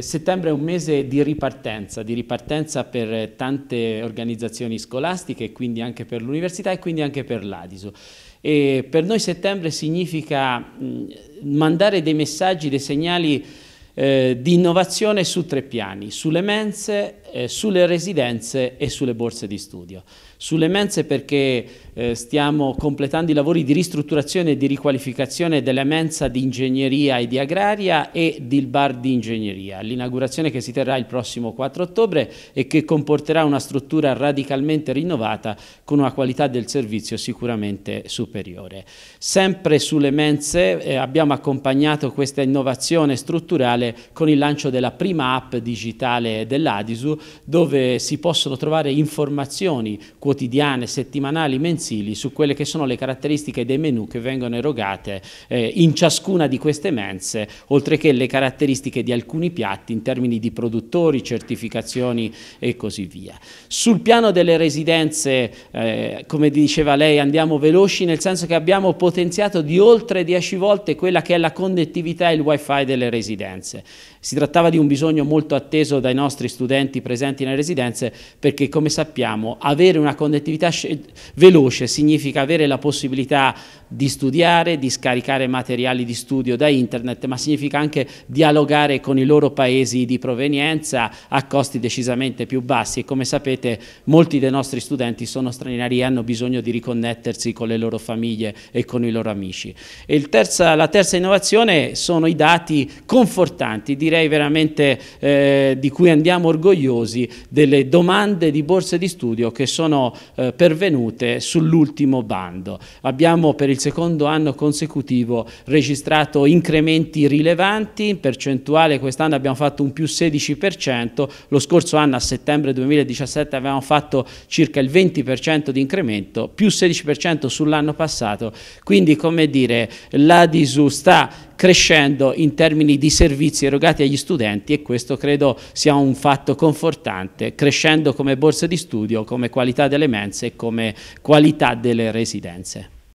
Settembre è un mese di ripartenza, di ripartenza per tante organizzazioni scolastiche, quindi anche per l'università e quindi anche per l'Adiso. per noi settembre significa mm, mandare dei messaggi, dei segnali eh, di innovazione su tre piani, sulle mense, eh, sulle residenze e sulle borse di studio. Sulle mense perché eh, stiamo completando i lavori di ristrutturazione e di riqualificazione della mensa di ingegneria e di agraria e del bar di ingegneria. L'inaugurazione che si terrà il prossimo 4 ottobre e che comporterà una struttura radicalmente rinnovata con una qualità del servizio sicuramente superiore. Sempre sulle mense eh, abbiamo accompagnato questa innovazione strutturale con il lancio della prima app digitale dell'Adisu dove si possono trovare informazioni quotidiane, settimanali, mensili su quelle che sono le caratteristiche dei menu che vengono erogate eh, in ciascuna di queste mense, oltre che le caratteristiche di alcuni piatti in termini di produttori, certificazioni e così via. Sul piano delle residenze, eh, come diceva lei, andiamo veloci nel senso che abbiamo potenziato di oltre 10 volte quella che è la connettività e il wifi delle residenze. Si trattava di un bisogno molto atteso dai nostri studenti presenti presenti nelle residenze perché come sappiamo avere una connettività veloce significa avere la possibilità di studiare, di scaricare materiali di studio da internet, ma significa anche dialogare con i loro paesi di provenienza a costi decisamente più bassi e come sapete molti dei nostri studenti sono stranieri e hanno bisogno di riconnettersi con le loro famiglie e con i loro amici. Terza, la terza innovazione sono i dati confortanti, direi veramente eh, di cui andiamo orgogliosi clamorosi delle domande di borse di studio che sono eh, pervenute sull'ultimo bando. Abbiamo per il secondo anno consecutivo registrato incrementi rilevanti, in percentuale quest'anno abbiamo fatto un più 16%, lo scorso anno a settembre 2017 avevamo fatto circa il 20% di incremento, più 16% sull'anno passato, quindi come dire la disusta crescendo in termini di servizi erogati agli studenti e questo credo sia un fatto confortante, crescendo come borsa di studio, come qualità delle mense e come qualità delle residenze.